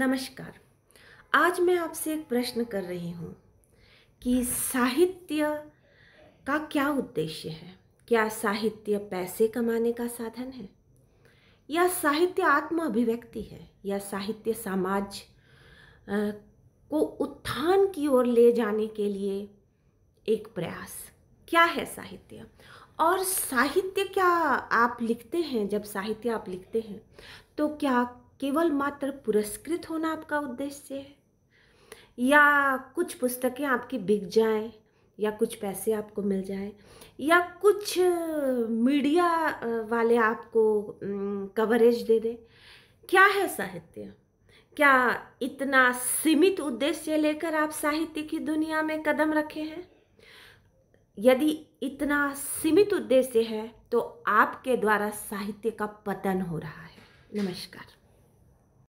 नमस्कार आज मैं आपसे एक प्रश्न कर रही हूँ कि साहित्य का क्या उद्देश्य है क्या साहित्य पैसे कमाने का साधन है या साहित्य आत्म अभिव्यक्ति है या साहित्य समाज को उत्थान की ओर ले जाने के लिए एक प्रयास क्या है साहित्य और साहित्य क्या आप लिखते हैं जब साहित्य आप लिखते हैं तो क्या केवल मात्र पुरस्कृत होना आपका उद्देश्य है या कुछ पुस्तकें आपकी बिक जाएं या कुछ पैसे आपको मिल जाए या कुछ मीडिया वाले आपको कवरेज दे दें क्या है साहित्य क्या इतना सीमित उद्देश्य लेकर आप साहित्य की दुनिया में कदम रखे हैं यदि इतना सीमित उद्देश्य है तो आपके द्वारा साहित्य का पतन हो रहा है नमस्कार